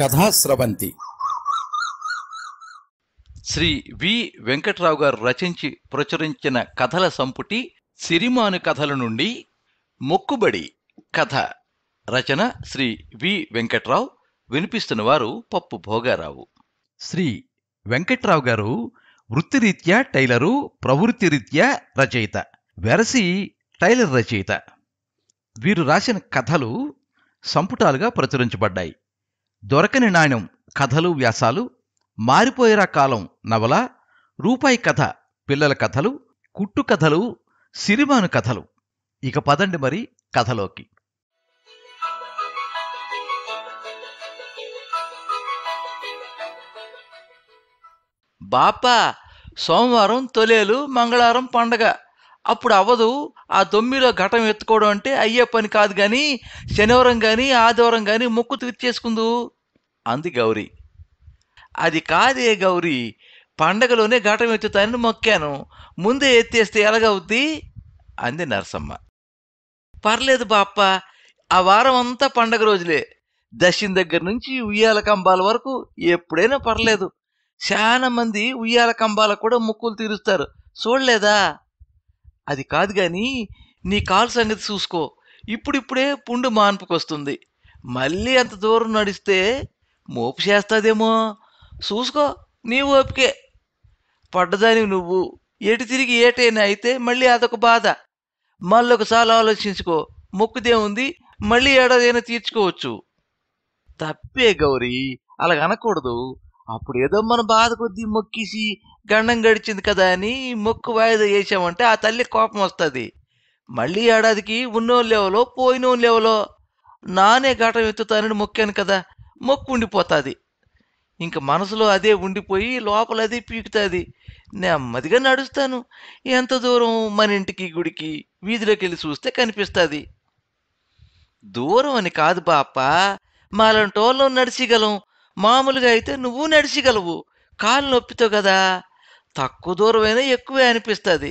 కథాస్రవంతి శ్రీ వి వెంకట్రావు గారు రచించి ప్రచురించిన కథల సంపుటి సిరిమాను కథల నుండి మొక్కుబడి కథ రచన శ్రీ వి వెంకట్రావు వినిపిస్తున్న వారు పప్పు భోగారావు శ్రీ వెంకట్రావు గారు వృత్తిరీత్యా టైలరు ప్రవృత్తిరీత్యా రచయిత వెరసి టైలర్ రచయిత వీరు రాసిన కథలు సంపుటాలుగా ప్రచురించబడ్డాయి దొరకని నాణ్యం కథలు వ్యాసాలు మారిపోయేరా కాలం నవల రూపాయి కథ పిల్లల కథలు కుట్టు కథలు సిరిమాను కథలు ఇక పదండి మరి కథలోకి బాపా సోమవారం తొలేలు మంగళవారం పండగ అప్పుడు అవ్వదు ఆ దొమ్మిలో ఘటం ఎత్తుకోవడం అంటే అయ్యే పని కాదు కానీ శనివారం కానీ ఆదివారం కానీ ముక్కు తీర్చేసుకుందు అంది గౌరీ అది కాదే గౌరీ పండగలోనే ఘటం ఎత్తుతానని మొక్కాను ముందే ఎత్తేస్తే ఎలాగవుద్ది అంది నరసమ్మ పర్లేదు బాప్ప ఆ వారం అంతా పండగ రోజులే దశిన దగ్గర నుంచి ఉయ్యాల కంబాల వరకు ఎప్పుడైనా పర్లేదు చాలా మంది ఉయ్యాల కంబాల కూడా ముక్కులు తీరుస్తారు చూడలేదా అది కాదు కానీ నీ కాల్ సంగతి చూసుకో ఇప్పుడిప్పుడే పుండు మాన్పుకొస్తుంది మళ్ళీ అంత దూరం నడిస్తే మోపు చేస్తాదేమో చూసుకో నీ ఓపికే పడ్డదానికి నువ్వు ఎటు తిరిగి ఏటైనా అయితే మళ్ళీ అదొక బాధ మళ్ళొకసారి ఒకసారి ఆలోచించుకో మొక్కుదే ఉంది మళ్ళీ ఏడాదైనా తీర్చుకోవచ్చు తప్పే గౌరీ అలాగనకూడదు అప్పుడు ఏదో మన బాధ కొద్దీ మొక్కేసి గండం గడిచింది కదా అని మొక్కు వాయిదా చేసామంటే ఆ తల్లి కోపం వస్తుంది మళ్ళీ ఏడాదికి ఉన్నోళ్ళు లేవలో పోయినోళ్ళు లేవలో నానే ఘటం ఎత్తుతానని మొక్కాను కదా మొక్కు ఉండిపోతుంది ఇంక మనసులో అదే ఉండిపోయి లోపల అదే పీకుతుంది నెమ్మదిగా నడుస్తాను ఎంత దూరం మన ఇంటికి గుడికి వీధిలోకి వెళ్ళి చూస్తే కనిపిస్తుంది దూరం అని కాదు బాప్ప మాలంటోళ్ళం నడిచిగలం మామూలుగా అయితే నువ్వు నడిచిగలవు కాలు నొప్పితో కదా తక్కువ దూరమైనా ఎక్కువే అనిపిస్తుంది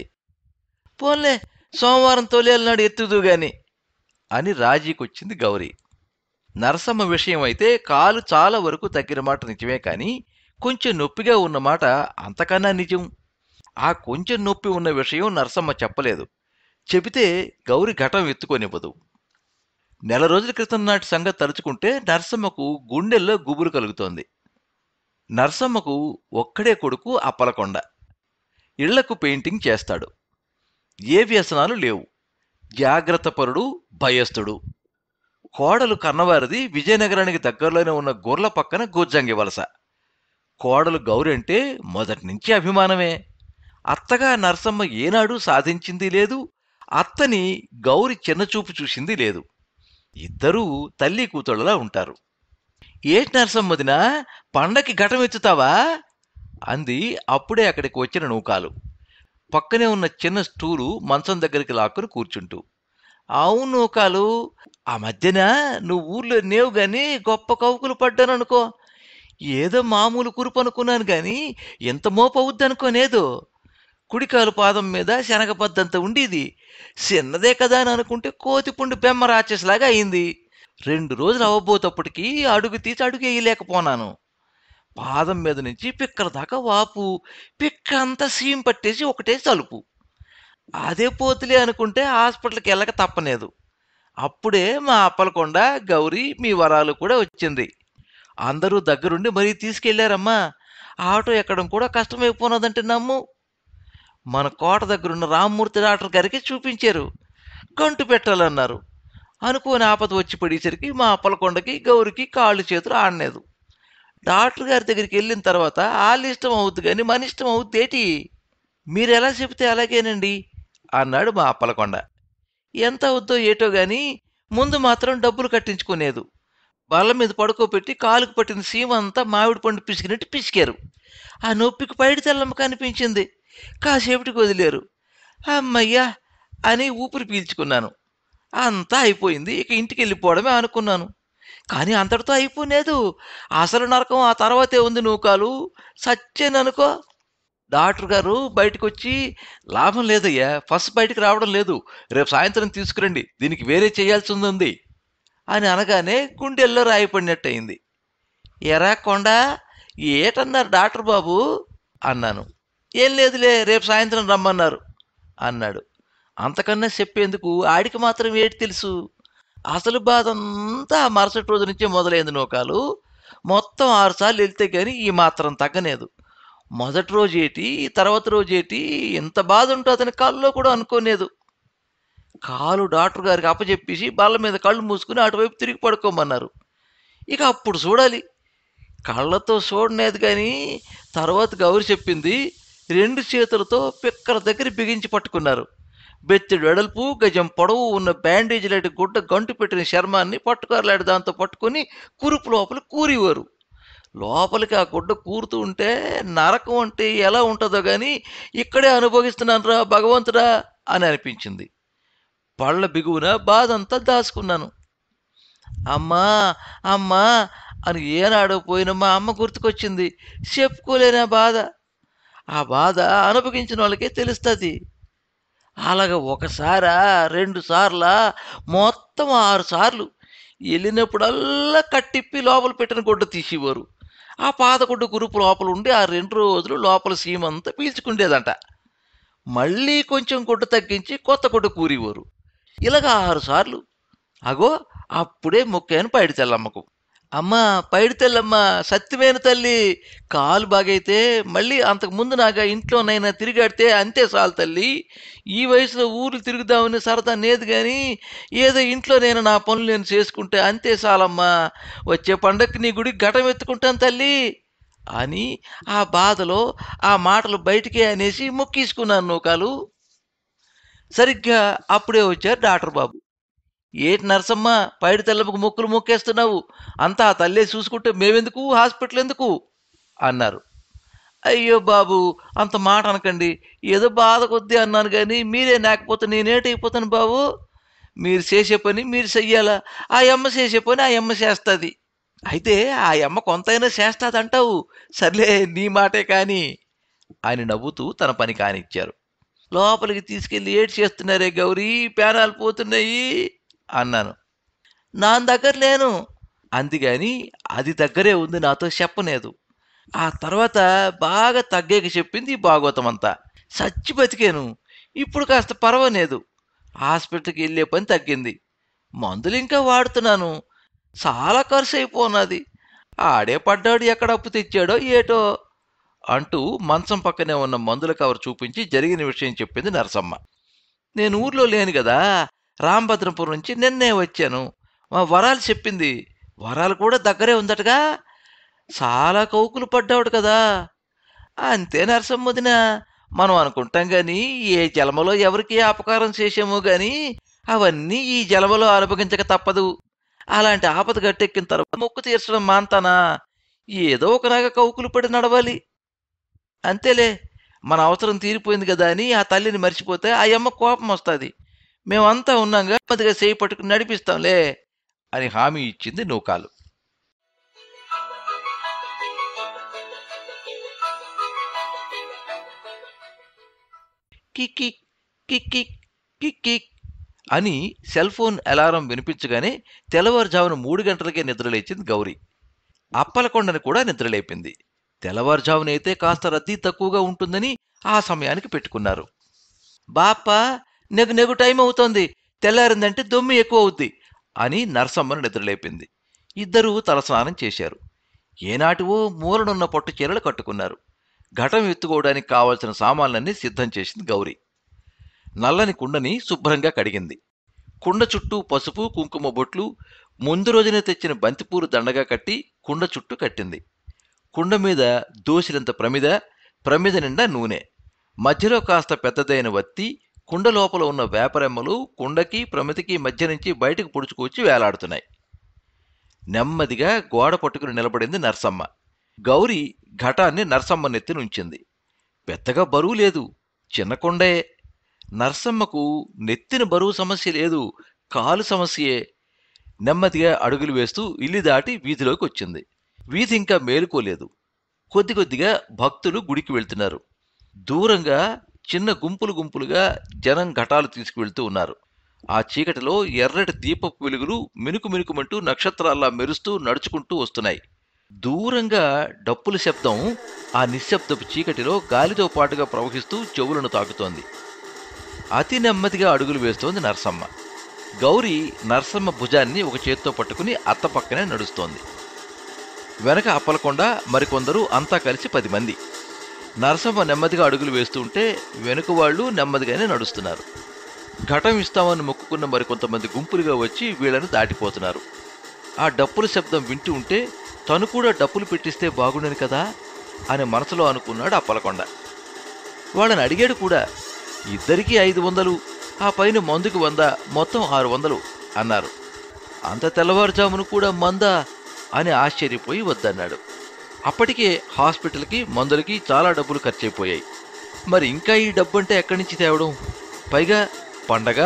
పోన్లే సోమవారం తొలేల నాడు ఎత్తుదు గాని అని రాజీకొచ్చింది గౌరీ నరసమ్మ విషయం అయితే కాలు చాలా వరకు తగ్గిన మాట నిజమే కానీ కొంచెం నొప్పిగా ఉన్న మాట అంతకన్నా నిజం ఆ కొంచెం నొప్పి ఉన్న విషయం నరసమ్మ చెప్పలేదు చెబితే గౌరి ఘటం ఎత్తుకొనివ్వదు నెల రోజుల క్రితం నాటి సంగతి తలుచుకుంటే నర్సమ్మకు గుండెల్లో గుబురు కలుగుతోంది నర్సమ్మకు ఒక్కడే కొడుకు అప్పలకొండ ఇళ్లకు పెయింటింగ్ చేస్తాడు ఏ వ్యసనాలు లేవు జాగ్రత్త పరుడు భయస్థుడు కోడలు కన్నవారిది విజయనగరానికి దగ్గరలోనే ఉన్న గొర్ల పక్కన గుజ్జంగి వలస కోడలు గౌరంటే మొదటి నుంచి అభిమానమే అత్తగా నరసమ్మ ఏనాడు సాధించింది లేదు అత్తని గౌరి చిన్నచూపు చూసింది లేదు ఇద్దరూ తల్లి కూతుళ్ళలా ఉంటారు ఏటి నరసమ్మదిన పండకి ఘటం అంది అప్పుడే అక్కడికి వచ్చిన నూకాలు పక్కనే ఉన్న చిన్న స్టూలు మంచం దగ్గరికి లాక్కుని కూర్చుంటూ అవును నూకాలు ఆ మధ్యన నువ్వు ఊర్లో నేవు గాని గొప్ప కౌకులు పడ్డాననుకో ఏదో మామూలు కురుపు అనుకున్నాను కానీ ఎంత మోపవుద్ది అనుకోనేదో కుడికాలు పాదం మీద శనగపద్దంత ఉండేది చిన్నదే కదా అని అనుకుంటే కోతిపుండు బెమ్మ రాచేసలాగా అయింది రెండు రోజులు అవ్వబోతప్పటికీ అడుగు తీసి అడుగు వేయలేకపోనాను పాదం మీద నుంచి పిక్కల దాకా వాపు పిక్క అంతా సీమ్ పట్టేసి ఒకటే తలుపు అదే పోతులే అనుకుంటే హాస్పిటల్కి వెళ్ళక తప్పలేదు అప్పుడే మా అప్పలకొండ గౌరీ మీ వరాలు కూడా వచ్చింది అందరూ దగ్గరుండి మరీ తీసుకెళ్లారమ్మా ఆటో ఎక్కడం కూడా కష్టమైపోనదంటే నమ్ము మన కోట దగ్గరున్న రామ్మూర్తి డాక్టర్ గారికి చూపించారు గంటు పెట్టాలన్నారు అనుకోని ఆపద వచ్చి పడేసరికి మా అప్పలకొండకి గౌరికి కాళ్ళు చేతులు ఆడలేదు డాక్టర్ గారి దగ్గరికి వెళ్ళిన తర్వాత వాళ్ళు ఇష్టం అవుద్ది కానీ మన ఇష్టం అవుద్ది ఏటి మీరు ఎలా చెబితే అలాగేనండి అన్నాడు మా అప్పలకొండ ఎంత అవుద్దో ఏటో కానీ ముందు మాత్రం డబ్బులు కట్టించుకునేదు బల్ల మీద పడుకోబెట్టి కాలుకు పట్టిన సీమ అంతా మామిడి పండు పిసికినట్టు పిసికారు ఆ నొప్పికి పైడి తెల్లమ్మ కనిపించింది కాసేపటికి వదిలేరు అమ్మయ్యా అని ఊపిరి పీల్చుకున్నాను అంతా అయిపోయింది ఇక ఇంటికి వెళ్ళిపోవడమే అనుకున్నాను కానీ అంతటితో అయిపోలేదు అసలు నరకం ఆ తర్వాతే ఉంది నూకాలు అనుకో డాక్టర్ గారు బయటకు వచ్చి లాభం లేదయ్యా ఫస్ట్ బయటకు రావడం లేదు రేపు సాయంత్రం తీసుకురండి దీనికి వేరే చేయాల్సి ఉంది అని అనగానే గుండెల్లో రాయిపడినట్టయింది ఎరా ఏటన్నారు డాక్టర్ బాబు అన్నాను ఏం లేదులే రేపు సాయంత్రం రమ్మన్నారు అన్నాడు అంతకన్నా చెప్పేందుకు ఆడికి మాత్రం ఏటి తెలుసు అసలు బాధ అంతా మరుసటి రోజు నుంచే మొదలైంది నోకాలు మొత్తం ఆరుసార్లు వెళ్తే కానీ ఈ మాత్రం తగ్గలేదు మొదటి రోజు ఏటి తర్వాత రోజు ఏటి ఎంత బాధ ఉంటో అతని కాళ్ళలో కూడా అనుకోలేదు కాలు డాక్టర్ గారికి అప్పచెప్పేసి బల్ల మీద కళ్ళు మూసుకుని అటువైపు తిరిగి పడుకోమన్నారు ఇక అప్పుడు చూడాలి కళ్ళతో చూడలేదు కానీ తర్వాత గౌరి చెప్పింది రెండు చేతులతో పిక్కల దగ్గర బిగించి పట్టుకున్నారు బెత్తిడు వెడల్పు గజం పొడవు ఉన్న బ్యాండేజ్ లాంటి గుడ్డ గంటు పెట్టిన శర్మాన్ని పట్టుకారలాంటి దాంతో పట్టుకొని కురుపు లోపల కూరివారు లోపలికి ఆ గుడ్డ కూరుతూ ఉంటే నరకం అంటే ఎలా ఉంటుందో కానీ ఇక్కడే అనుభవిస్తున్నాను రా భగవంతుడా అని అనిపించింది పళ్ళ బిగువున బాధంతా దాచుకున్నాను అమ్మా అమ్మా అని ఏనాడో పోయిన మా అమ్మ గుర్తుకొచ్చింది చెప్పుకోలేనా బాధ ఆ బాధ అనుభవించిన వాళ్ళకే తెలుస్తుంది అలాగ ఒకసారా రెండు సార్ల మొత్తం ఆరు సార్లు వెళ్ళినప్పుడల్లా కట్టిప్పి లోపల పెట్టిన గుడ్డ తీసేవారు ఆ పాతగుడ్డ గ్రూప్ లోపల ఉండి ఆ రెండు రోజులు లోపల సీమంతా పీల్చుకుండేదంట మళ్ళీ కొంచెం గుడ్డ తగ్గించి కొత్త గుడ్డ కూరేవారు ఇలాగ ఆరు సార్లు అగో అప్పుడే మొక్కాను పైడి తెల్లమ్మకు అమ్మ పైడి తల్లమ్మ సత్యమైన తల్లి కాలు బాగైతే మళ్ళీ అంతకు ముందు నాగా ఇంట్లోనైనా తిరిగాడితే అంతే చాలు తల్లి ఈ వయసులో ఊరు తిరుగుదామని సరదా లేదు కానీ ఏదో ఇంట్లో నేను నా పనులు నేను చేసుకుంటే అంతే చాలమ్మా వచ్చే పండక్కి నీ గుడికి ఘటం ఎత్తుకుంటాను తల్లి అని ఆ బాధలో ఆ మాటలు బయటికే అనేసి మొక్కేసుకున్నాను నూకాలు సరిగ్గా అప్పుడే వచ్చారు డాక్టర్ బాబు ఏటి నర్సమ్మ పైడి తెల్లముకు మొక్కులు మొక్కేస్తున్నావు అంతా ఆ తల్లే చూసుకుంటే మేమెందుకు హాస్పిటల్ ఎందుకు అన్నారు అయ్యో బాబు అంత మాట అనకండి ఏదో బాధ కొద్దీ అన్నాను కానీ మీరే లేకపోతే నేనేటైపోతాను బాబు మీరు చేసే పని మీరు చెయ్యాలా ఆ అమ్మ చేసే పని ఆ అమ్మ చేస్తుంది అయితే ఆ అమ్మ కొంతైనా చేస్తుంది అంటావు సర్లే నీ మాటే కానీ అని నవ్వుతూ తన పని కానిచ్చారు లోపలికి తీసుకెళ్ళి ఏడ్ చేస్తున్నారే గౌరీ పేనాలు పోతున్నాయి అన్నాను నా దగ్గర లేను అందుకని అది దగ్గరే ఉంది నాతో చెప్పలేదు ఆ తర్వాత బాగా తగ్గేకి చెప్పింది భాగవతం అంతా సచ్చి బతికాను ఇప్పుడు కాస్త పర్వాలేదు హాస్పిటల్కి వెళ్ళే పని తగ్గింది మందులు ఇంకా వాడుతున్నాను చాలా ఖర్చు అయిపోన్నది ఆడే పడ్డాడు ఎక్కడ అప్పు తెచ్చాడో ఏటో అంటూ మంచం పక్కనే ఉన్న మందుల కవర్ చూపించి జరిగిన విషయం చెప్పింది నరసమ్మ నేను ఊర్లో లేను కదా రామభద్రపురం నుంచి నిన్నే వచ్చాను మా వరాలు చెప్పింది వరాలు కూడా దగ్గరే ఉందటగా చాలా కౌకులు పడ్డావుడు కదా అంతే నరసమ్మదిన మనం అనుకుంటాం కానీ ఏ జలమలో ఎవరికి అపకారం చేసామో కానీ అవన్నీ ఈ జలమలో అనుభవించక తప్పదు అలాంటి ఆపద గట్టెక్కిన తర్వాత మొక్కు తీర్చడం మాంతానా ఏదో ఒకలాగా కౌకులు పడి నడవాలి అంతేలే మన అవసరం తీరిపోయింది కదా అని ఆ తల్లిని మర్చిపోతే ఆ అమ్మ కోపం వస్తుంది మేమంతా ఉన్నాంగా పదిగా చేయి పట్టుకుని నడిపిస్తాంలే అని హామీ ఇచ్చింది నూకాలు కిక్ అని సెల్ ఫోన్ అలారం వినిపించగానే తెల్లవారుజామున మూడు గంటలకే నిద్రలేచింది గౌరీ అప్పలకొండను కూడా నిద్రలేపింది తెల్లవారుజామునైతే కాస్త రద్దీ తక్కువగా ఉంటుందని ఆ సమయానికి పెట్టుకున్నారు బాపా నెగు నెగు టైం అవుతోంది తెల్లారిందంటే దొమ్మి ఎక్కువ అవుద్ది అని నరసమ్మను నిద్రలేపింది ఇద్దరూ తలస్నానం చేశారు ఏనాటివో మూలనున్న పట్టు చీరలు కట్టుకున్నారు ఘటం ఎత్తుకోవడానికి కావలసిన సామాన్లన్నీ సిద్ధం చేసింది గౌరీ నల్లని కుండని శుభ్రంగా కడిగింది కుండ చుట్టూ పసుపు కుంకుమ బొట్లు ముందు రోజునే తెచ్చిన బంతిపూలు దండగా కట్టి కుండ చుట్టూ కట్టింది కుండ మీద దోసినంత ప్రమిద ప్రమిద నిండా నూనె మధ్యలో కాస్త పెద్దదైన వత్తి కుండ లోపల ఉన్న వేపరెమ్మలు కుండకి ప్రమితికి మధ్య నుంచి బయటకు పొడుచుకొచ్చి వేలాడుతున్నాయి నెమ్మదిగా గోడ పట్టుకుని నిలబడింది నర్సమ్మ గౌరీ ఘటాన్ని నర్సమ్మ నెత్తిని ఉంచింది పెద్దగా బరువు లేదు చిన్న కొండే నర్సమ్మకు నెత్తిన బరువు సమస్య లేదు కాలు సమస్యే నెమ్మదిగా అడుగులు వేస్తూ ఇల్లు దాటి వీధిలోకి వచ్చింది వీధి ఇంకా మేలుకోలేదు కొద్ది కొద్దిగా భక్తులు గుడికి వెళ్తున్నారు దూరంగా చిన్న గుంపులు గుంపులుగా జనం ఘటాలు తీసుకువెళ్తూ ఉన్నారు ఆ చీకటిలో ఎర్రటి దీపపు వెలుగులు మినుకు మినుకుమంటూ నక్షత్రాల్లా మెరుస్తూ నడుచుకుంటూ వస్తున్నాయి దూరంగా డప్పుల శబ్దం ఆ నిశ్శబ్దపు చీకటిలో గాలితో పాటుగా ప్రవహిస్తూ చెవులను తాకుతోంది అతి నెమ్మదిగా అడుగులు వేస్తోంది నరసమ్మ గౌరీ నరసమ్మ భుజాన్ని ఒక చేత్తో పట్టుకుని అత్త పక్కనే నడుస్తోంది వెనక అప్పలకొండ మరికొందరు అంతా కలిసి పది మంది నరసమ్మ నెమ్మదిగా అడుగులు వేస్తుంటే వెనుక వాళ్ళు నెమ్మదిగానే నడుస్తున్నారు ఘటం ఇస్తామని మొక్కుకున్న మరికొంతమంది గుంపులుగా వచ్చి వీళ్ళని దాటిపోతున్నారు ఆ డప్పుల శబ్దం వింటూ ఉంటే తను కూడా డప్పులు పెట్టిస్తే బాగుండను కదా అని మనసులో అనుకున్నాడు ఆ పలకొండ వాళ్ళని అడిగాడు కూడా ఇద్దరికీ ఐదు వందలు ఆ పైన మందుకు వంద మొత్తం ఆరు వందలు అన్నారు అంత తెల్లవారుజామును కూడా మందా అని ఆశ్చర్యపోయి వద్దన్నాడు అప్పటికే హాస్పిటల్కి మందులకి చాలా డబ్బులు ఖర్చయిపోయాయి మరి ఇంకా ఈ డబ్బు అంటే ఎక్కడి నుంచి తేవడం పైగా పండగ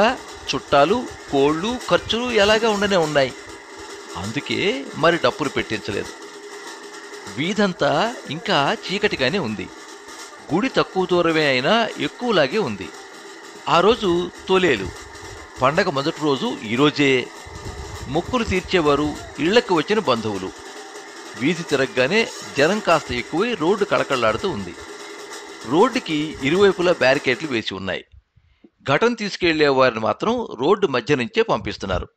చుట్టాలు కోళ్ళు ఖర్చులు ఎలాగా ఉండనే ఉన్నాయి అందుకే మరి డప్పులు పెట్టించలేదు వీధంతా ఇంకా చీకటిగానే ఉంది గుడి తక్కువ దూరమే అయినా ఎక్కువలాగే ఉంది ఆ రోజు తొలేలు పండగ మొదటి రోజు ఈరోజే మొక్కులు తీర్చేవారు ఇళ్లకు వచ్చిన బంధువులు వీధి తిరగగానే జనం కాస్త ఎక్కువై రోడ్డు కళకళలాడుతూ ఉంది రోడ్డుకి ఇరువైపులా బ్యారికేడ్లు వేసి ఉన్నాయి ఘటన తీసుకెళ్లే వారిని మాత్రం రోడ్డు మధ్య నుంచే పంపిస్తున్నారు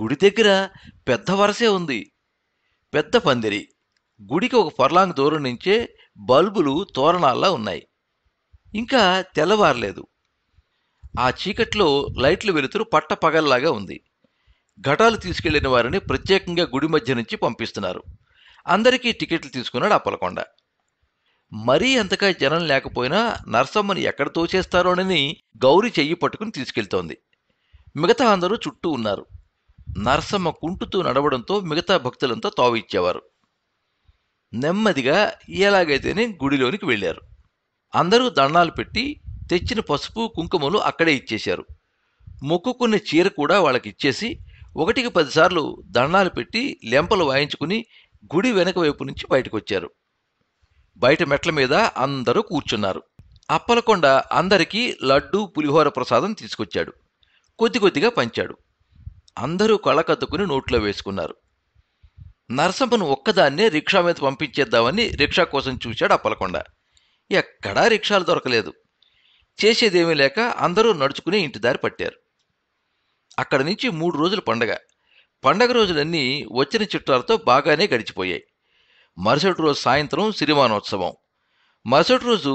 గుడి దగ్గర పెద్ద వరసే ఉంది పెద్ద పందిరి గుడికి ఒక పొర్లాంగ్ దూరం నుంచే బల్బులు తోరణాల్లా ఉన్నాయి ఇంకా తెల్లవారలేదు ఆ చీకట్లో లైట్లు వెలుతురు పట్ట పగల్లాగా ఉంది ఘటాలు తీసుకెళ్లిన వారిని ప్రత్యేకంగా గుడి మధ్య నుంచి పంపిస్తున్నారు అందరికీ టికెట్లు తీసుకున్నాడు అప్పలకొండ మరీ అంతగా జనం లేకపోయినా నర్సమ్మని ఎక్కడ తోచేస్తారోనని గౌరి చెయ్యి పట్టుకుని తీసుకెళ్తోంది మిగతా అందరూ చుట్టూ ఉన్నారు నరసమ్మ కుంటుతూ నడవడంతో మిగతా భక్తులంతా ఇచ్చేవారు నెమ్మదిగా ఎలాగైతేనే గుడిలోనికి వెళ్ళారు అందరూ దండాలు పెట్టి తెచ్చిన పసుపు కుంకుమలు అక్కడే ఇచ్చేశారు మొక్కుకున్న చీర కూడా వాళ్ళకి ఇచ్చేసి ఒకటికి పదిసార్లు దండాలు పెట్టి లెంపలు వాయించుకుని గుడి వెనక వైపు నుంచి బయటకు వచ్చారు బయట మెట్ల మీద అందరూ కూర్చున్నారు అప్పలకొండ అందరికీ లడ్డు పులిహోర ప్రసాదం తీసుకొచ్చాడు కొద్ది కొద్దిగా పంచాడు అందరూ కళ్ళకద్దుకుని నోట్లో వేసుకున్నారు నరసంపను ఒక్కదాన్నే రిక్షా మీద పంపించేద్దామని రిక్షా కోసం చూశాడు అప్పలకొండ ఎక్కడా రిక్షాలు దొరకలేదు చేసేదేమీ లేక అందరూ నడుచుకుని ఇంటి దారి పట్టారు అక్కడి నుంచి మూడు రోజులు పండగ పండగ రోజులన్నీ వచ్చిన చిట్టాలతో బాగానే గడిచిపోయాయి మరుసటి రోజు సాయంత్రం సిరిమానోత్సవం మరుసటి రోజు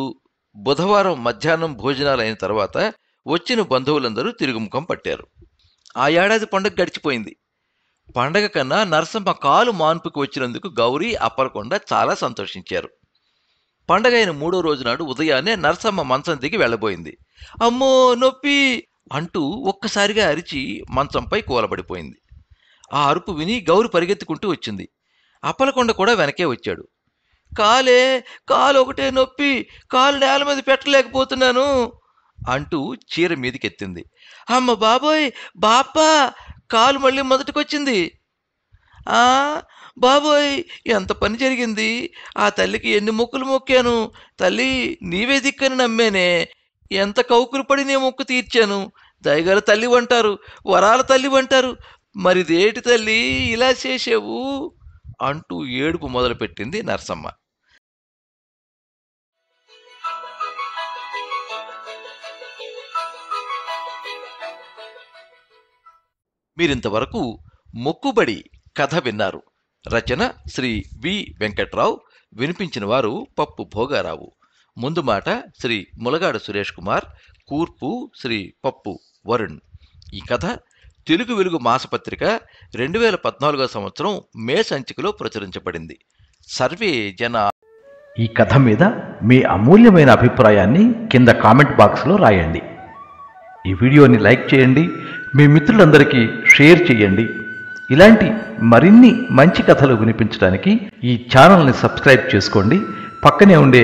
బుధవారం మధ్యాహ్నం భోజనాలు అయిన తర్వాత వచ్చిన బంధువులందరూ తిరుగుముఖం పట్టారు ఆ ఏడాది పండుగ గడిచిపోయింది పండగ కన్నా నరసింహ కాలు మాన్పుకి వచ్చినందుకు గౌరీ అప్పలకొండ చాలా సంతోషించారు పండగ అయిన మూడో రోజు నాడు ఉదయాన్నే నరసమ్మ మంచం దిగి వెళ్ళబోయింది అమ్మో నొప్పి అంటూ ఒక్కసారిగా అరిచి మంచంపై కూలబడిపోయింది ఆ అరుపు విని గౌరి పరిగెత్తుకుంటూ వచ్చింది అప్పలకొండ కూడా వెనకే వచ్చాడు కాలే కాలు ఒకటే నొప్పి కాలు నేల మీద పెట్టలేకపోతున్నాను అంటూ చీర మీదకెత్తింది అమ్మ బాబోయ్ బాపా కాలు మళ్ళీ మొదటికొచ్చింది ఆ బాబోయ్ ఎంత పని జరిగింది ఆ తల్లికి ఎన్ని మొక్కులు మొక్కాను తల్లి నీవే దిక్కని నమ్మేనే ఎంత కౌకులు పడి నేను మొక్కు తీర్చాను దయగల తల్లి వంటారు వరాల తల్లి వంటారు మరిదేటి తల్లి ఇలా చేసేవు అంటూ ఏడుపు మొదలుపెట్టింది నర్సమ్మ మీరింతవరకు మొక్కుబడి కథ విన్నారు రచన శ్రీ వి వెంకట్రావు వినిపించిన వారు పప్పు భోగారావు ముందు మాట శ్రీ ములగాడు సురేష్ కుమార్ కూర్పు శ్రీ పప్పు వరుణ్ ఈ కథ తెలుగు వెలుగు మాసపత్రిక రెండు వేల పద్నాలుగో సంవత్సరం మే సంచికలో ప్రచురించబడింది సర్వే జన ఈ కథ మీద మీ అమూల్యమైన అభిప్రాయాన్ని కింద కామెంట్ బాక్స్లో రాయండి ఈ వీడియోని లైక్ చేయండి మీ మిత్రులందరికీ షేర్ చేయండి ఇలాంటి మరిన్ని మంచి కథలు వినిపించడానికి ఈ ఛానల్ని సబ్స్క్రైబ్ చేసుకోండి పక్కనే ఉండే